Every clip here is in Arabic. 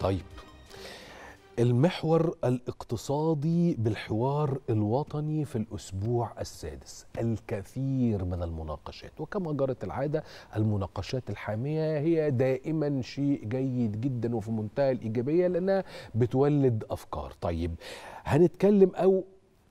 طيب المحور الاقتصادي بالحوار الوطني في الاسبوع السادس الكثير من المناقشات وكما جرت العاده المناقشات الحاميه هي دائما شيء جيد جدا وفي منتهى الايجابيه لانها بتولد افكار طيب هنتكلم او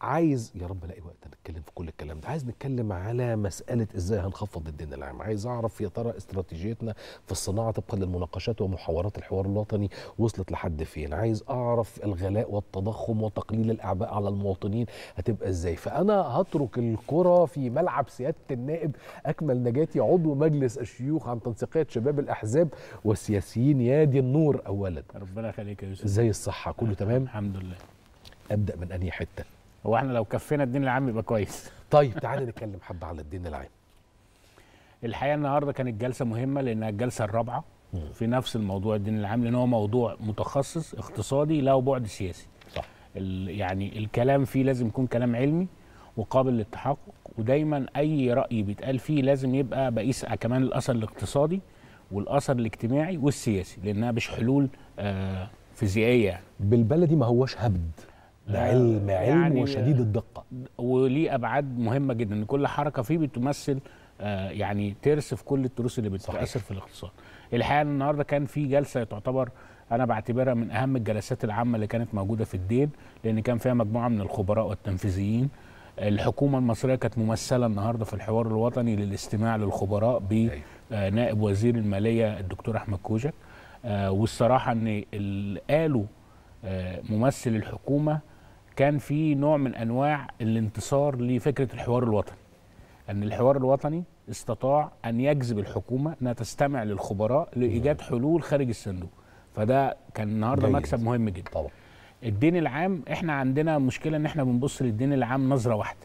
عايز يا رب الاقي وقت نتكلم في كل الكلام ده عايز نتكلم على مساله ازاي هنخفض الدين العام عايز اعرف يا ترى استراتيجيتنا في الصناعه طبقا للمناقشات ومحاورات الحوار الوطني وصلت لحد فين عايز اعرف الغلاء والتضخم وتقليل الاعباء على المواطنين هتبقى ازاي فانا هترك الكره في ملعب سياده النائب اكمل نجاتي عضو مجلس الشيوخ عن تنسيقيه شباب الاحزاب والسياسيين يا دي النور اولا ربنا يخليك يا يوسف ازاي الصحه كله آه، تمام الحمد لله ابدا من انهي حته هو احنا لو كفينا الدين العام يبقى كويس طيب تعالى نتكلم حبه على الدين العام الحقيقه النهارده كانت جلسه مهمه لانها الجلسه الرابعه في نفس الموضوع الدين العام لان هو موضوع متخصص اقتصادي له بعد سياسي صح يعني الكلام فيه لازم يكون كلام علمي وقابل للتحقق ودايما اي راي بيتقال فيه لازم يبقى بقيس كمان الاثر الاقتصادي والاثر الاجتماعي والسياسي لانها مش حلول آه فيزيائيه يعني. بالبلدي ما هوش هبد ده آه، علم علم يعني وشديد الدقه وليه ابعاد مهمه جدا ان كل حركه فيه بتمثل آه، يعني ترس في كل التروس اللي بتتاثر في الاقتصاد الحقيقه النهارده كان في جلسه تعتبر انا بعتبرها من اهم الجلسات العامه اللي كانت موجوده في الدين لان كان فيها مجموعه من الخبراء والتنفيذيين الحكومه المصريه كانت ممثله النهارده في الحوار الوطني للاستماع للخبراء بنائب أيوة. آه، وزير الماليه الدكتور احمد كوجك والصراحه ان قالوا ممثل الحكومه كان في نوع من انواع الانتصار لفكره الحوار الوطني ان الحوار الوطني استطاع ان يجذب الحكومه انها تستمع للخبراء لايجاد حلول خارج الصندوق فده كان النهارده مكسب مهم جدا طبعا الدين العام احنا عندنا مشكله ان احنا بنبص للدين العام نظره واحده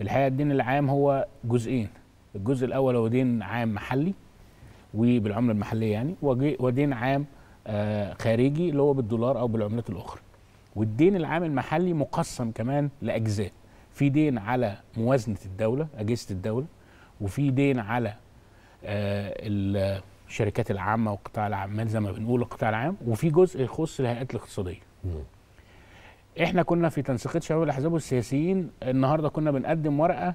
الحقيقه الدين العام هو جزئين الجزء الاول هو دين عام محلي وبالعمله المحليه يعني ودين عام آه، خارجي اللي هو بالدولار او بالعملات الاخرى والدين العام المحلي مقسم كمان لاجزاء في دين على موازنه الدوله اجهزه الدوله وفي دين على آه، الشركات العامه والقطاع العام زي ما بنقول القطاع العام وفي جزء يخص الهيئات الاقتصاديه احنا كنا في تنسيقيه شباب الاحزاب والسياسيين النهارده كنا بنقدم ورقه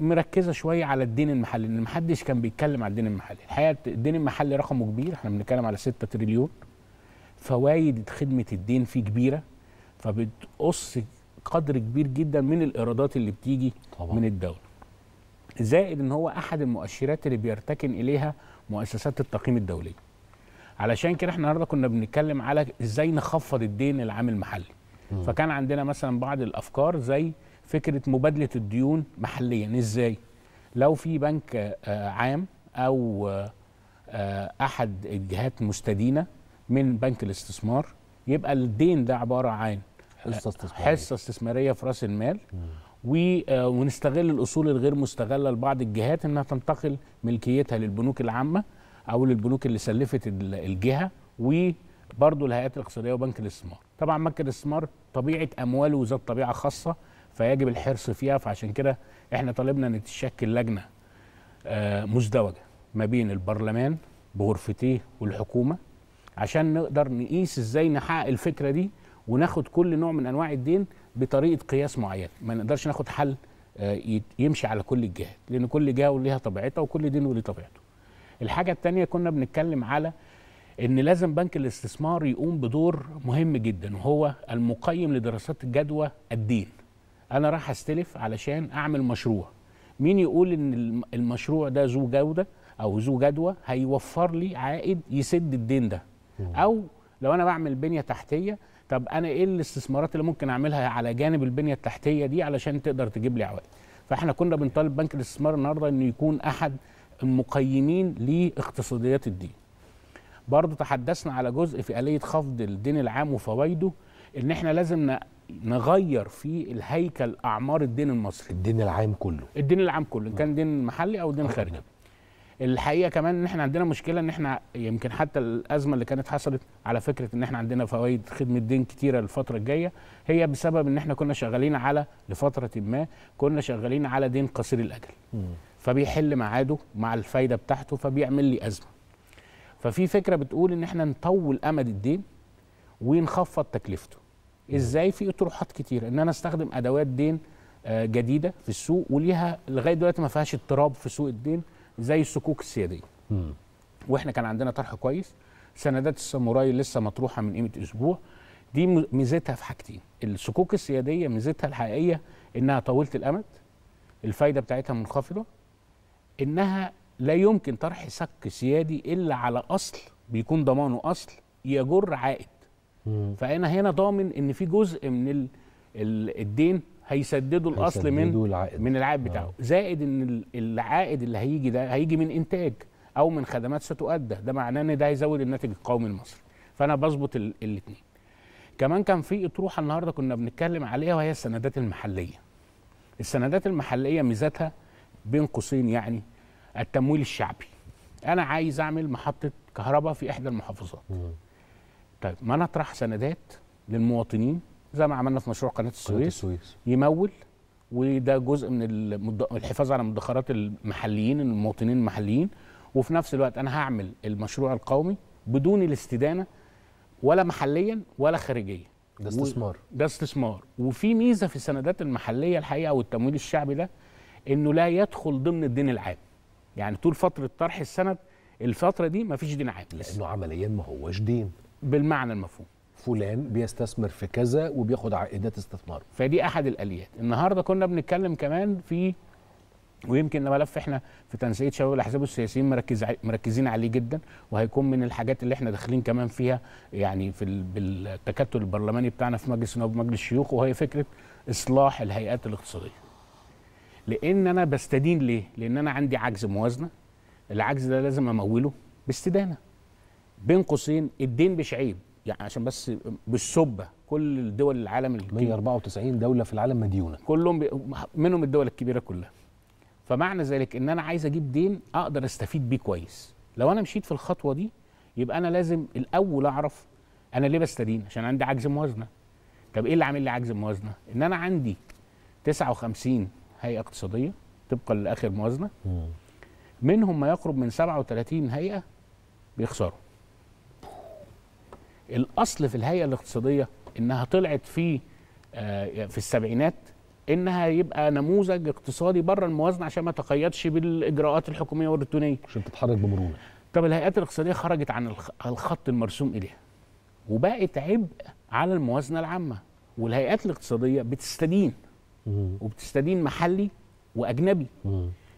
مركزه شويه على الدين المحلي لان محدش كان بيتكلم على الدين المحلي الحقيقه الدين المحلي رقمه كبير احنا بنتكلم على 6 تريليون فوائد خدمه الدين فيه كبيره فبتقص قدر كبير جدا من الايرادات اللي بتيجي طبعا. من الدوله زائد ان هو احد المؤشرات اللي بيرتكن اليها مؤسسات التقييم الدوليه علشان كده احنا النهارده كنا بنتكلم على ازاي نخفض الدين العام المحلي مم. فكان عندنا مثلا بعض الافكار زي فكره مبادله الديون محليا ازاي لو في بنك آه، عام او آه، آه، احد الجهات مستدينه من بنك الاستثمار يبقى الدين ده عباره عن حصه استثماريه حصه استثماريه في راس المال آه، ونستغل الاصول الغير مستغله لبعض الجهات انها تنتقل ملكيتها للبنوك العامه او للبنوك اللي سلفت الجهه وبرضه الهيئات الاقتصاديه وبنك الاستثمار. طبعا بنك الاستثمار طبيعه امواله ذات طبيعه خاصه فيجب الحرص فيها فعشان كده احنا طالبنا ان تتشكل لجنه آه، مزدوجه ما بين البرلمان بغرفتيه والحكومه عشان نقدر نقيس ازاي نحقق الفكره دي وناخد كل نوع من انواع الدين بطريقه قياس معينه ما نقدرش ناخد حل آه، يمشي على كل الجهات لان كل جهه وليها طبيعتها وكل دين وليه طبيعته الحاجه الثانيه كنا بنتكلم على ان لازم بنك الاستثمار يقوم بدور مهم جدا وهو المقيم لدراسات الجدوى الدين انا راح استلف علشان اعمل مشروع مين يقول ان المشروع ده ذو جوده او ذو جدوى هيوفر لي عائد يسد الدين ده او لو انا بعمل بنيه تحتيه طب انا ايه الاستثمارات اللي ممكن اعملها على جانب البنيه التحتيه دي علشان تقدر تجيب لي عوائد فاحنا كنا بنطالب بنك الاستثمار النهارده انه يكون احد المقيمين لاقتصاديات الدين برضه تحدثنا على جزء في آلية خفض الدين العام وفوائده ان احنا لازم نغير في الهيكل اعمار الدين المصري الدين العام كله الدين العام كله ان كان دين محلي او دين خارجي الحقيقه كمان ان احنا عندنا مشكله ان احنا يمكن حتى الازمه اللي كانت حصلت على فكره ان احنا عندنا فوائد خدمه دين كتيره الفتره الجايه هي بسبب ان احنا كنا شغالين على لفتره ما كنا شغالين على دين قصير الاجل فبيحل ميعاده مع الفايده بتاعته فبيعمل لي ازمه ففي فكره بتقول ان احنا نطول امد الدين ونخفض تكلفته ازاي في اطروحات كتيره ان انا استخدم ادوات دين آه، جديده في السوق وليها لغايه دلوقتي ما فيهاش اضطراب في سوق الدين زي الصكوك السياديه واحنا كان عندنا طرح كويس سندات الساموراي لسه مطروحه من قيمه اسبوع دي ميزتها في حاجتين الصكوك السياديه ميزتها الحقيقيه انها طويله الامد الفايده بتاعتها منخفضه انها لا يمكن طرح سك سيادي الا على اصل بيكون ضمانه اصل يجر عائد فانا هنا ضامن ان في جزء من الدين هيسددوا الاصل من العائد. من العائد بتاعه آه. زائد ان العائد اللي هيجي ده هيجي من انتاج او من خدمات ستؤدى ده معناه ان ده هيزود الناتج القومي المصري فانا بظبط الاثنين كمان كان في اطروحه النهارده كنا بنتكلم عليها وهي السندات المحليه السندات المحليه ميزتها بين قوسين يعني التمويل الشعبي انا عايز اعمل محطه كهرباء في احدى المحافظات طيب ما نطرح سندات للمواطنين زي ما عملنا في مشروع قناه السويس, قناة السويس. يمول وده جزء من الحفاظ على مدخرات المحليين المواطنين المحليين وفي نفس الوقت انا هعمل المشروع القومي بدون الاستدانه ولا محليا ولا خارجيا ده استثمار و... ده استثمار وفي ميزه في السندات المحليه الحقيقه والتمويل الشعبي ده انه لا يدخل ضمن الدين العام يعني طول فتره طرح السند الفتره دي ما فيش دين عام لانه عمليا ما هوش دين بالمعنى المفهوم فلان بيستثمر في كذا وبياخد عائدات استثماره فدي احد الاليات النهارده كنا بنتكلم كمان في ويمكن ده ملف احنا في تنسيق شباب الاحزاب السياسيين مركز مركزين عليه جدا وهيكون من الحاجات اللي احنا داخلين كمان فيها يعني في بالتكتل البرلماني بتاعنا في مجلس النواب ومجلس الشيوخ وهي فكره اصلاح الهيئات الاقتصاديه. لان انا بستدين ليه؟ لان انا عندي عجز موازنه العجز ده لازم اموله باستدانه. بين قوسين الدين مش عيب يعني عشان بس بالسبه كل الدول العالم الكبير 194 دوله في العالم مديونه كلهم بي... منهم الدول الكبيره كلها فمعنى ذلك ان انا عايز اجيب دين اقدر استفيد بيه كويس لو انا مشيت في الخطوه دي يبقى انا لازم الاول اعرف انا ليه بستدين عشان عندي عجز موازنه طب ايه اللي عامل لي عجز موازنه ان انا عندي 59 هيئه اقتصاديه طبقا لاخر موازنه منهم ما يقرب من 37 هيئه بيخسروا الاصل في الهيئه الاقتصاديه انها طلعت في آه، في السبعينات انها يبقى نموذج اقتصادي بره الموازنه عشان ما تقيدش بالاجراءات الحكوميه والرتونيه عشان تتحرك بمرونه طب الهيئات الاقتصاديه خرجت عن الخط المرسوم اليها وبقت عبء على الموازنه العامه والهيئات الاقتصاديه بتستدين وبتستدين محلي واجنبي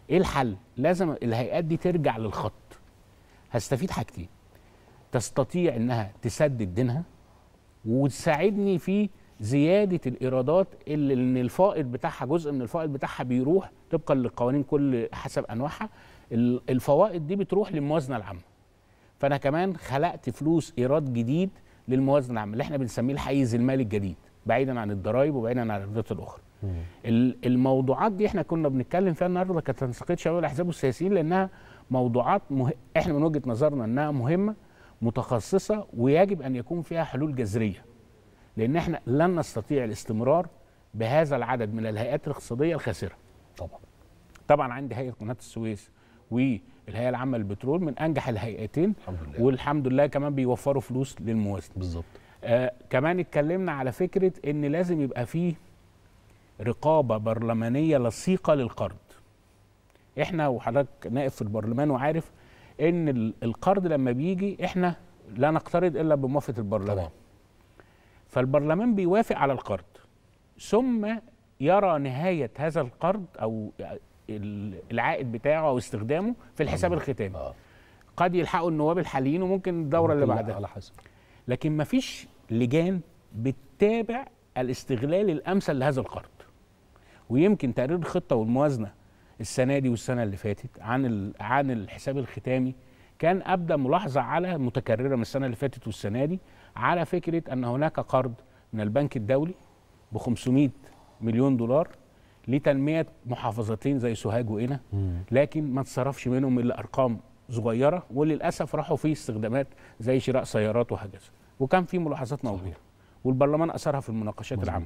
ايه الحل لازم الهيئات دي ترجع للخط هستفيد حاجتين تستطيع انها تسدد دينها وتساعدني في زياده الايرادات اللي ان الفائض بتاعها جزء من الفائض بتاعها بيروح طبقا للقوانين كل حسب انواعها الفوائد دي بتروح للموازنه العامه فانا كمان خلقت فلوس ايراد جديد للموازنه العامه اللي احنا بنسميه الحيز المالي الجديد بعيدا عن الضرايب وبعيدا عن الايرادات الاخرى الموضوعات دي احنا كنا بنتكلم فيها النهارده تنسيقية شباب الاحزاب والسياسيين لانها موضوعات مه... احنا من وجهه نظرنا انها مهمه متخصصه ويجب ان يكون فيها حلول جذريه لان احنا لن نستطيع الاستمرار بهذا العدد من الهيئات الاقتصاديه الخاسره طبعا طبعا عندي هيئه قناه السويس والهيئه العامه للبترول من انجح الهيئتين الحمد لله. والحمد لله كمان بيوفروا فلوس للموازنه بالظبط آه كمان اتكلمنا على فكره ان لازم يبقى فيه رقابه برلمانيه لصيقه للقرض احنا وحضرتك نائب في البرلمان وعارف ان القرض لما بيجي احنا لا نقترض الا بموافقه البرلمان فالبرلمان بيوافق على القرض ثم يرى نهايه هذا القرض او العائد بتاعه او استخدامه في الحساب الختامي آه. قد يلحقوا النواب الحاليين وممكن الدوره اللي بعدها على حسب لكن ما فيش لجان بتتابع الاستغلال الامثل لهذا القرض ويمكن تقرير الخطه والموازنه السنه دي والسنه اللي فاتت عن عن الحساب الختامي كان ابدى ملاحظه على متكرره من السنه اللي فاتت والسنه دي على فكره ان هناك قرض من البنك الدولي ب 500 مليون دولار لتنميه محافظتين زي سوهاج وقنا لكن ما اتصرفش منهم الا ارقام صغيره وللاسف راحوا في استخدامات زي شراء سيارات وهكذا وكان في ملاحظات موجوده والبرلمان اثرها في المناقشات العامه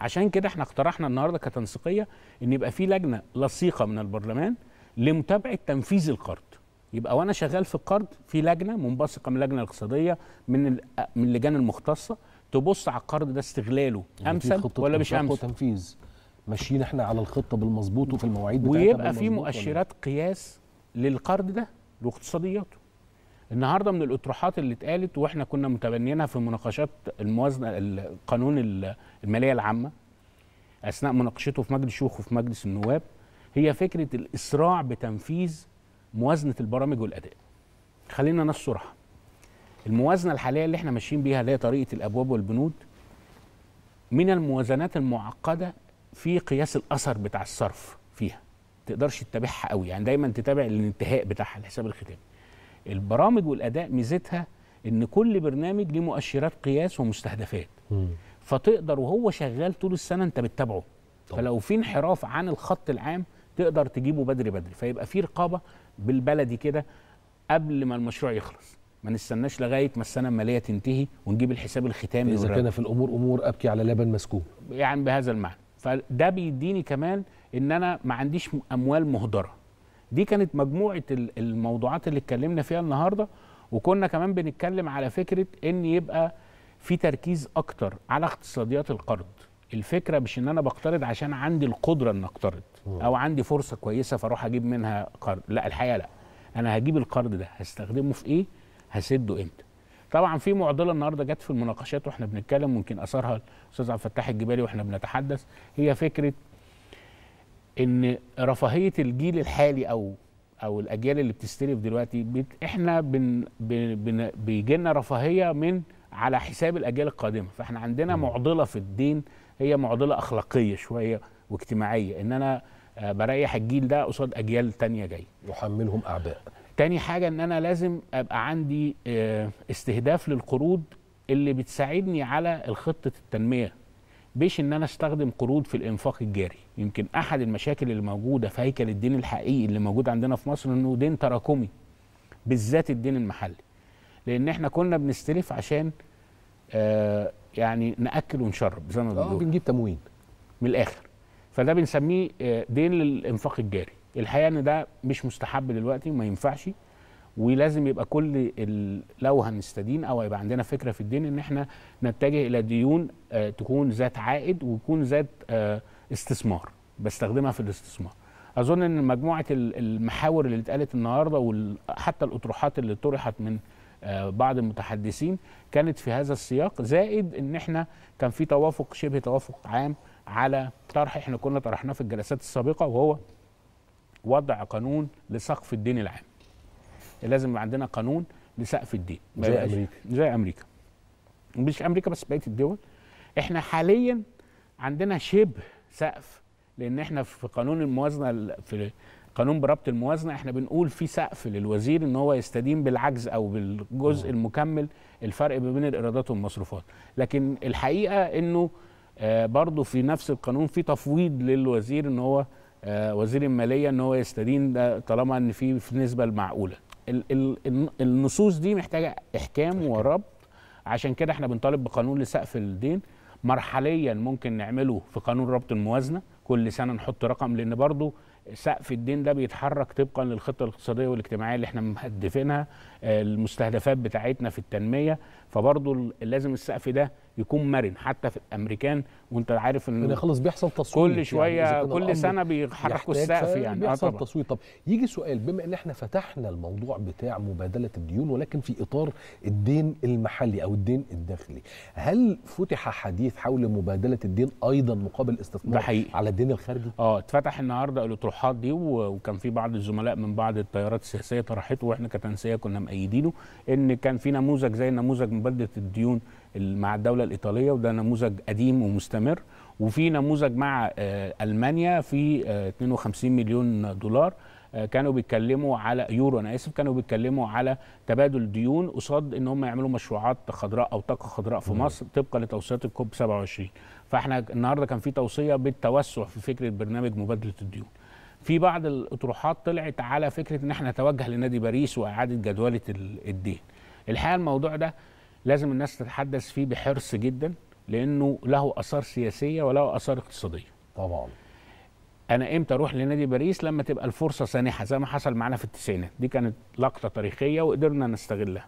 عشان كده احنا اقترحنا النهارده كتنسيقيه ان يبقى في لجنه لصيقه من البرلمان لمتابعه تنفيذ القرض يبقى وانا شغال في القرض في لجنه منبثقه من اللجنه الاقتصاديه من من اللجان المختصه تبص على القرض ده استغلاله يعني امثل ولا مش امثل تنفيذ ماشيين احنا على الخطه بالمظبوط وفي المواعيد بتاعتها ويبقى في مؤشرات إيه؟ قياس للقرض ده واقتصادياته النهارده من الاطروحات اللي اتقالت واحنا كنا متبنيينها في مناقشات الموازنه القانون الماليه العامه اثناء مناقشته في مجلس الشيوخ وفي مجلس النواب هي فكره الاسراع بتنفيذ موازنه البرامج والاداء. خلينا ناس الموازنه الحاليه اللي احنا ماشيين بيها اللي هي طريقه الابواب والبنود من الموازنات المعقده في قياس الاثر بتاع الصرف فيها. تقدرش تتابعها قوي يعني دايما تتابع الانتهاء بتاعها الحساب الختامي. البرامج والاداء ميزتها ان كل برنامج ليه مؤشرات قياس ومستهدفات م. فتقدر وهو شغال طول السنه انت بتتابعه طبعا. فلو في انحراف عن الخط العام تقدر تجيبه بدري بدري فيبقى في رقابه بالبلدي كده قبل ما المشروع يخلص ما نستناش لغايه ما السنه الماليه تنتهي ونجيب الحساب الختامي اذا كان في الامور امور ابكي على لبن مسكوب يعني بهذا المعنى فده بيديني كمان ان انا ما عنديش اموال مهدره دي كانت مجموعه الموضوعات اللي اتكلمنا فيها النهارده وكنا كمان بنتكلم على فكره ان يبقى في تركيز اكتر على اقتصاديات القرض الفكره مش ان انا بقترض عشان عندي القدره ان اقترض او عندي فرصه كويسه فاروح اجيب منها قرض لا الحقيقه لا انا هجيب القرض ده هستخدمه في ايه هسده امتى طبعا في معضله النهارده جت في المناقشات واحنا بنتكلم ممكن اثرها الاستاذ عبد الفتاح الجبالي واحنا بنتحدث هي فكره ان رفاهيه الجيل الحالي او او الاجيال اللي بتستلف دلوقتي بت احنا بن بن بيجي لنا رفاهيه من على حساب الاجيال القادمه فاحنا عندنا م. معضله في الدين هي معضله اخلاقيه شويه واجتماعيه ان انا آه، بريح الجيل ده قصاد اجيال تانية جايه يحملهم اعباء تاني حاجه ان انا لازم ابقى عندي آه، استهداف للقروض اللي بتساعدني على الخطه التنميه بيش ان انا استخدم قروض في الانفاق الجاري يمكن احد المشاكل اللي موجوده في هيكل الدين الحقيقي اللي موجود عندنا في مصر انه دين تراكمي بالذات الدين المحلي لان احنا كنا بنستلف عشان آه يعني ناكل ونشرب زي ما آه، بنقول بنجيب تموين من الاخر فده بنسميه آه، دين للانفاق الجاري الحقيقه ان ده مش مستحب دلوقتي وما ينفعش ولازم يبقى كل لو هنستدين او يبقى عندنا فكره في الدين ان احنا نتجه الى ديون آه، تكون ذات عائد ويكون ذات آه، استثمار بستخدمها في الاستثمار اظن ان مجموعه المحاور اللي اتقالت النهارده وحتى الاطروحات اللي طرحت من آه، بعض المتحدثين كانت في هذا السياق زائد ان احنا كان في توافق شبه توافق عام على طرح احنا كنا طرحناه في الجلسات السابقه وهو وضع قانون لسقف الدين العام لازم عندنا قانون لسقف الدين زي امريكا زي امريكا مش امريكا بس بقيه الدول احنا حاليا عندنا شبه سقف لان احنا في قانون الموازنه في قانون بربط الموازنه احنا بنقول في سقف للوزير ان هو يستدين بالعجز او بالجزء المكمل الفرق ما بين الايرادات والمصروفات لكن الحقيقه انه آه، برضه في نفس القانون في تفويض للوزير ان هو آه، وزير الماليه ان هو يستدين طالما ان في نسبه المعقوله النصوص دي محتاجه احكام وربط عشان كده احنا بنطالب بقانون لسقف الدين مرحليا ممكن نعمله في قانون ربط الموازنه كل سنه نحط رقم لان برضو سقف الدين ده بيتحرك طبقا للخطه الاقتصاديه والاجتماعيه اللي احنا مهدفينها آه، المستهدفات بتاعتنا في التنميه فبرضو لازم السقف ده يكون مرن حتى في الامريكان وانت عارف ان يعني خلاص بيحصل تصويت كل يعني شويه يعني كل سنه بيحركوا السقف يعني آه بيحصل آه تصويت طب يجي سؤال بما ان احنا فتحنا الموضوع بتاع مبادله الديون ولكن في اطار الدين المحلي او الدين الداخلي هل فتح حديث حول مبادله الدين ايضا مقابل استثمار حقيقي. على الدين الخارجي اه اتفتح النهارده الاطروحات دي وكان في بعض الزملاء من بعض التيارات السياسيه طرحته واحنا كتنسيه كنا مأيدينه ان كان في نموذج زي نموذج مبادله الديون مع الدوله الايطاليه وده نموذج قديم ومستمر وفي نموذج مع آه، المانيا في 52 آه، مليون دولار آه، كانوا بيتكلموا على يورو انا اسف كانوا بيتكلموا على تبادل ديون قصاد ان هم يعملوا مشروعات خضراء او طاقه خضراء في مصر طبقا لتوصيات الكوب 27 فاحنا النهارده كان في توصيه بالتوسع في فكره برنامج مبادله الديون في بعض الاطروحات طلعت على فكره ان احنا نتوجه لنادي باريس واعاده جدوله الدين الحقيقه الموضوع ده لازم الناس تتحدث فيه بحرص جدا لانه له اثار سياسيه وله اثار اقتصاديه طبعا انا امتى اروح لنادي باريس لما تبقى الفرصه سانحه زي ما حصل معانا في التسعينات دي كانت لقطه تاريخيه وقدرنا نستغلها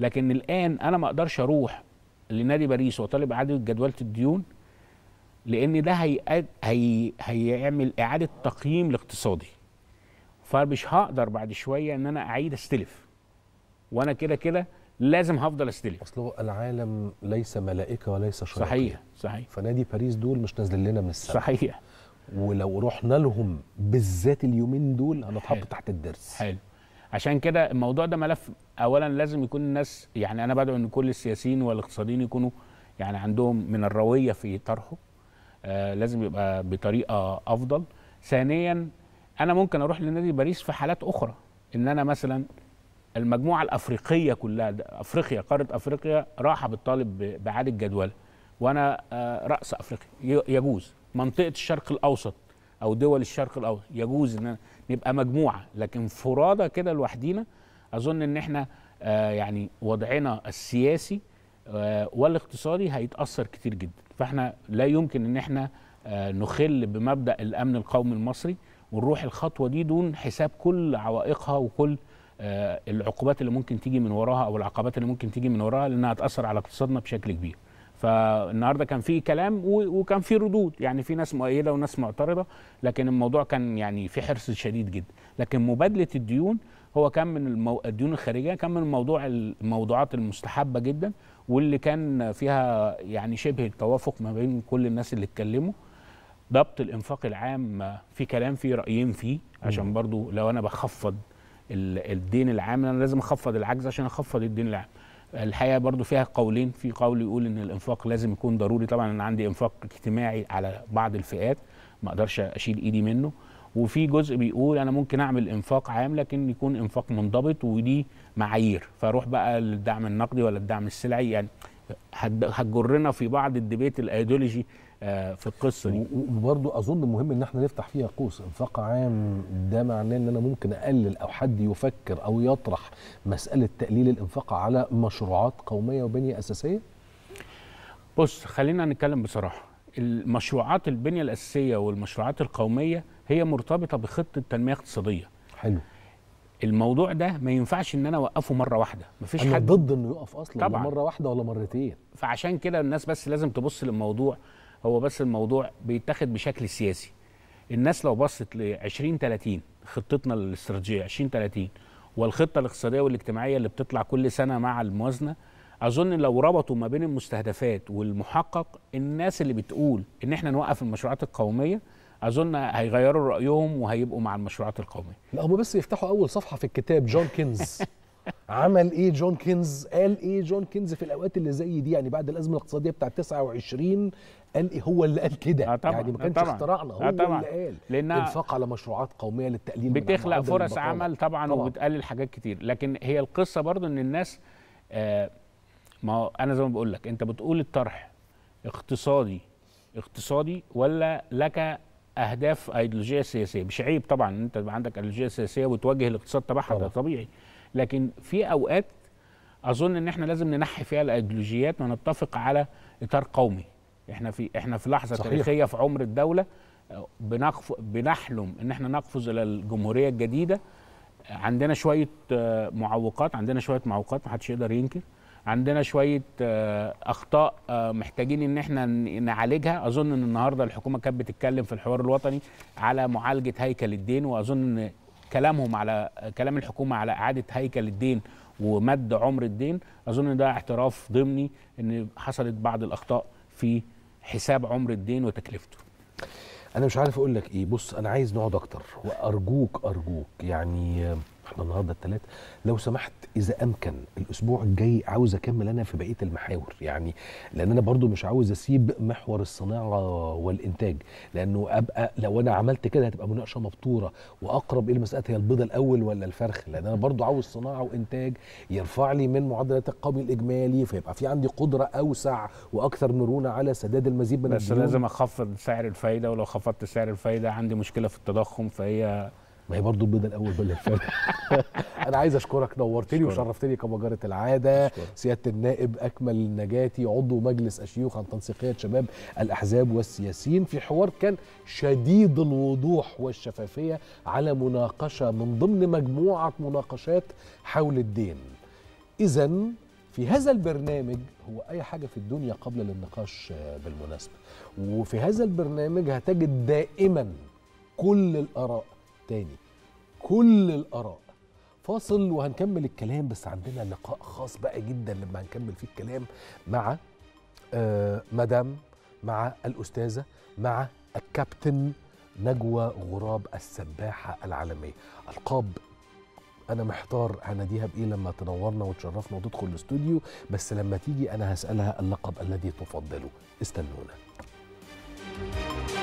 لكن الان انا ما اقدرش اروح لنادي باريس واطالب اعاده جدوله الديون لان ده هي... هي... هيعمل اعاده تقييم لاقتصادي فمش هقدر بعد شويه ان انا اعيد استلف وانا كده كده لازم هفضل استلم اصل العالم ليس ملائكه وليس شياطين صحيح صحيح فنادي باريس دول مش نازلين لنا من السماء صحيح ولو رحنا لهم بالذات اليومين دول هنتحط تحت الدرس حلو عشان كده الموضوع ده ملف اولا لازم يكون الناس يعني انا بدعو ان كل السياسيين والاقتصاديين يكونوا يعني عندهم من الرويه في طرحه آه لازم يبقى بطريقه افضل ثانيا انا ممكن اروح لنادي باريس في حالات اخرى ان انا مثلا المجموعه الافريقيه كلها افريقيا قاره افريقيا راح بالطالب باعاده الجدول وانا آه، راس افريقيا يجوز منطقه الشرق الاوسط او دول الشرق الاوسط يجوز ان نبقى مجموعه لكن فرادى كده لوحدينا اظن ان احنا آه، يعني وضعنا السياسي آه، والاقتصادي هيتاثر كتير جدا فاحنا لا يمكن ان احنا نخل بمبدا الامن القومي المصري ونروح الخطوه دي دون حساب كل عوائقها وكل آه، العقوبات اللي ممكن تيجي من وراها او العقبات اللي ممكن تيجي من وراها لانها هتاثر على اقتصادنا بشكل كبير فالنهارده كان في كلام وكان في ردود يعني في ناس مؤيده وناس معترضه لكن الموضوع كان يعني في حرص شديد جدا لكن مبادله الديون هو كان من المو... الديون الخارجيه كان من موضوع الموضوعات المستحبه جدا واللي كان فيها يعني شبه التوافق ما بين كل الناس اللي اتكلموا ضبط الانفاق العام في كلام في رايين فيه عشان برضو لو انا بخفض الدين العام انا لازم اخفض العجز عشان اخفض الدين العام الحقيقه برضو فيها قولين في قول يقول ان الانفاق لازم يكون ضروري طبعا انا عندي انفاق اجتماعي على بعض الفئات ما اقدرش اشيل ايدي منه وفي جزء بيقول انا ممكن اعمل انفاق عام لكن يكون انفاق منضبط ودي معايير فاروح بقى للدعم النقدي ولا الدعم السلعي يعني هتجرنا في بعض الديبيت الايديولوجي آه، في القصه دي وبرضه اظن مهم ان احنا نفتح فيها قوس انفاق عام ده معناه ان انا ممكن اقلل او حد يفكر او يطرح مساله تقليل الانفاق على مشروعات قوميه وبنيه اساسيه بص خلينا نتكلم بصراحه المشروعات البنيه الاساسيه والمشروعات القوميه هي مرتبطه بخطه تنميه اقتصاديه حلو الموضوع ده ما ينفعش ان انا اوقفه مره واحده مفيش أنا حد ضد انه يقف اصلا طبعا. مره واحده ولا مرتين فعشان كده الناس بس لازم تبص للموضوع هو بس الموضوع بيتاخد بشكل سياسي الناس لو بصت ل 20 30 خطتنا الاستراتيجيه 20 30 والخطه الاقتصاديه والاجتماعيه اللي بتطلع كل سنه مع الموازنه اظن لو ربطوا ما بين المستهدفات والمحقق الناس اللي بتقول ان احنا نوقف المشروعات القوميه اظن هيغيروا رايهم وهيبقوا مع المشروعات القوميه لا هم بس يفتحوا اول صفحه في الكتاب جون كينز عمل ايه جون كينز قال ايه جون كينز في الاوقات اللي زي دي يعني بعد الازمه الاقتصاديه بتاعه 29 قال إيه؟ هو اللي قال كده آه طبعًا. يعني ما آه، كانش آه له هو آه طبعًا. اللي قال لأن انفاق على مشروعات قوميه للتقليل بتخلق فرص عمل طبعا, طبعا وبتقلل حاجات كتير لكن هي القصه برضو ان الناس آه ما انا زي ما بقول لك انت بتقول الطرح اقتصادي اقتصادي ولا لك اهداف ايديولوجيه سياسيه مش عيب طبعا ان انت يبقى عندك ايديولوجيه سياسيه وتوجه الاقتصاد تبعها ده طبيعي لكن في اوقات اظن ان احنا لازم ننحي فيها الايديولوجيات ونتفق على اطار قومي احنا في احنا في لحظه صحيح. تاريخيه في عمر الدوله بنقف بنحلم ان احنا نقفز الى الجمهوريه الجديده عندنا شويه آه، معوقات عندنا شويه معوقات محدش يقدر ينكر عندنا شويه آه، اخطاء آه، محتاجين ان احنا نعالجها اظن ان النهارده الحكومه كانت بتتكلم في الحوار الوطني على معالجه هيكل الدين واظن ان كلامهم على كلام الحكومه على اعاده هيكل الدين ومد عمر الدين اظن ده اعتراف ضمني ان حصلت بعض الاخطاء في حساب عمر الدين وتكلفته انا مش عارف اقول لك ايه بص انا عايز نقعد اكتر وارجوك ارجوك يعني احنا النهارده الثلاث لو سمحت اذا امكن الاسبوع الجاي عاوز اكمل انا في بقيه المحاور يعني لان انا برضو مش عاوز اسيب محور الصناعه والانتاج لانه ابقى لو انا عملت كده هتبقى مناقشه مبتوره واقرب الى مساله هي البيضه الاول ولا الفرخ لان انا برضو عاوز صناعه وانتاج يرفع لي من معدلات القومي الاجمالي فيبقى في عندي قدره اوسع واكثر مرونه على سداد المزيد من بس الديون. لازم اخفض سعر الفايده ولو خفضت سعر الفايده عندي مشكله في التضخم فهي ما هي برضه البيضه الاول بيضه انا عايز اشكرك نورتني وشرفتني كما جرت العاده سياده النائب اكمل النجاتي عضو مجلس الشيوخ عن تنسيقيه شباب الاحزاب والسياسيين في حوار كان شديد الوضوح والشفافيه على مناقشه من ضمن مجموعه مناقشات حول الدين اذا في هذا البرنامج هو أي حاجة في الدنيا قبل للنقاش بالمناسبة وفي هذا البرنامج هتجد دائما كل الآراء تاني كل الآراء فاصل وهنكمل الكلام بس عندنا لقاء خاص بقى جدا لما هنكمل فيه الكلام مع آه مدام مع الأستاذة مع الكابتن نجوى غراب السباحة العالمية ألقاب أنا محتار هناديها بإيه لما تنورنا وتشرفنا وتدخل الاستوديو بس لما تيجي أنا هسألها اللقب الذي تفضله استنونا